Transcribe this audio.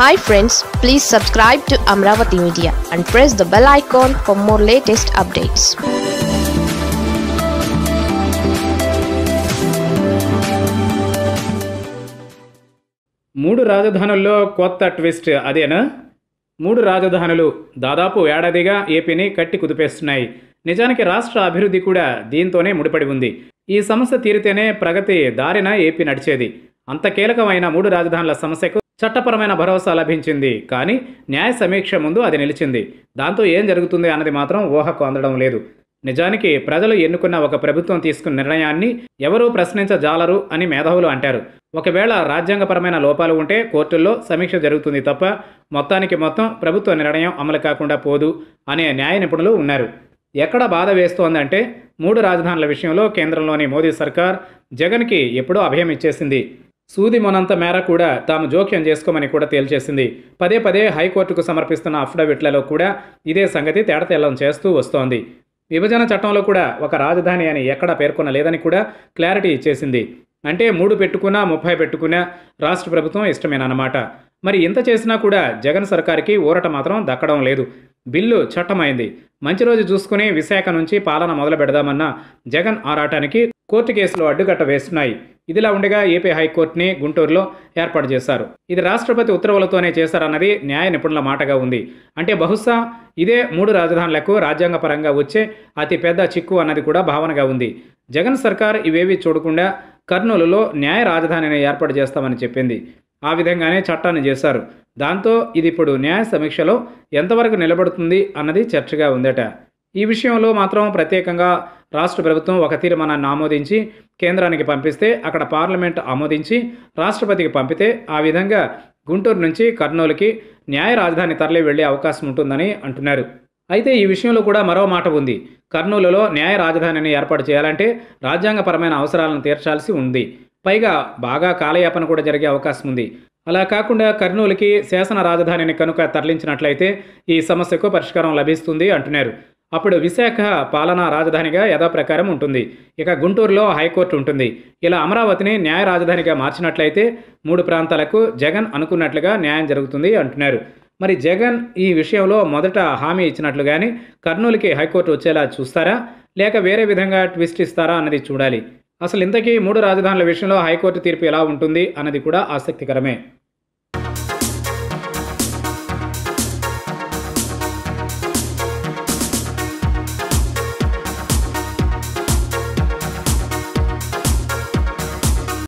hi friends please subscribe to Amaravati media and press the bell icon for more latest updates మూడు రాజధానుల్లో కొత్త twist అదేనా మూడు రాజధానులు దాదాపు ఏడాదిగా ఏపీని కట్టి కుదిపేస్తున్నాయి నిజానికి రాష్ట్ర అభివృద్ధి కూడా దీంతోనే ముడిపడి ఉంది ఈ సమస్య తీరితేనే ప్రగతి దారిన ఏపీ నడిచేది అంత కీలకమైన మూడు రాజధానుల సమస్యకు చట్టపరమైన భరోసా లభించింది కానీ న్యాయ సమీక్ష ముందు అది నిలిచింది దాంతో ఏం జరుగుతుంది అన్నది మాత్రం ఊహకు అందడం లేదు నిజానికి ప్రజలు ఎన్నుకున్న ఒక ప్రభుత్వం తీసుకున్న నిర్ణయాన్ని ఎవరూ ప్రశ్నించజాలరు అని మేధావులు అంటారు ఒకవేళ రాజ్యాంగపరమైన లోపాలు ఉంటే కోర్టుల్లో సమీక్ష జరుగుతుంది తప్ప మొత్తానికి మొత్తం ప్రభుత్వ నిర్ణయం అమలు కాకుండా పోదు అనే న్యాయ నిపుణులు ఉన్నారు ఎక్కడ బాధ వేస్తోందంటే మూడు రాజధానుల విషయంలో కేంద్రంలోని మోదీ సర్కార్ జగన్కి ఎప్పుడో అభయం ఇచ్చేసింది సూది మొనంత మేర కూడా తాము జోక్యం చేసుకోమని కూడా తేల్చేసింది పదే పదే హైకోర్టుకు సమర్పిస్తున్న అఫిడవిట్లలో కూడా ఇదే సంగతి తేడతెల్లం చేస్తూ వస్తోంది విభజన చట్టంలో కూడా ఒక రాజధాని అని ఎక్కడా పేర్కొనలేదని కూడా క్లారిటీ ఇచ్చేసింది అంటే మూడు పెట్టుకున్నా ముప్పై పెట్టుకున్నా రాష్ట్ర ప్రభుత్వం ఇష్టమేనన్నమాట మరి ఇంత చేసినా కూడా జగన్ సర్కార్కి ఊరట మాత్రం దక్కడం లేదు బిల్లు చట్టమైంది మంచి రోజు చూసుకుని విశాఖ నుంచి పాలన మొదలు పెడదామన్న జగన్ ఆరాటానికి కోర్టు కేసులో అడ్డుకట్ట వేస్తున్నాయి ఇదిలా ఉండగా ఏపీ హైకోర్టుని గుంటూరులో ఏర్పాటు చేశారు ఇది రాష్ట్రపతి ఉత్తర్వులతోనే చేశారన్నది న్యాయ నిపుణుల మాటగా ఉంది అంటే బహుశా ఇదే మూడు రాజధానులకు రాజ్యాంగపరంగా వచ్చే అతి పెద్ద చిక్కు అన్నది కూడా భావనగా ఉంది జగన్ సర్కార్ ఇవేవి చూడకుండా కర్నూలులో న్యాయ రాజధానిని ఏర్పాటు చేస్తామని చెప్పింది ఆ విధంగానే చట్టాన్ని చేశారు దాంతో ఇది ఇప్పుడు న్యాయ సమీక్షలో ఎంతవరకు నిలబడుతుంది అన్నది చర్చగా ఉందట ఈ విషయంలో మాత్రం ప్రత్యేకంగా రాష్ట్ర ప్రభుత్వం ఒక తీర్మానాన్ని ఆమోదించి కేంద్రానికి పంపిస్తే అక్కడ పార్లమెంట్ ఆమోదించి రాష్ట్రపతికి పంపితే ఆ విధంగా గుంటూరు నుంచి కర్నూలుకి న్యాయ రాజధాని తరలి వెళ్లే అవకాశం ఉంటుందని అంటున్నారు అయితే ఈ విషయంలో కూడా మరో మాట ఉంది కర్నూలులో న్యాయ రాజధానిని ఏర్పాటు చేయాలంటే రాజ్యాంగపరమైన అవసరాలను తీర్చాల్సి ఉంది పైగా బాగా కాలయాపన కూడా జరిగే అవకాశం ఉంది అలా కాకుండా కర్నూలుకి శాసన రాజధానిని కనుక తరలించినట్లయితే ఈ సమస్యకు పరిష్కారం లభిస్తుంది అంటున్నారు అప్పుడు విశాఖ పాలనా రాజధానిగా యథాప్రకారం ఉంటుంది ఇక గుంటూరులో హైకోర్టు ఉంటుంది ఇలా అమరావతిని న్యాయ రాజధానిగా మార్చినట్లయితే మూడు ప్రాంతాలకు జగన్ అనుకున్నట్లుగా న్యాయం జరుగుతుంది అంటున్నారు మరి జగన్ ఈ విషయంలో మొదట హామీ ఇచ్చినట్లు కానీ కర్నూలుకి హైకోర్టు వచ్చేలా చూస్తారా లేక వేరే విధంగా ట్విస్ట్ ఇస్తారా అన్నది చూడాలి అసలు ఇంతకీ మూడు రాజధానుల విషయంలో హైకోర్టు తీర్పు ఎలా ఉంటుంది అన్నది కూడా ఆసక్తికరమే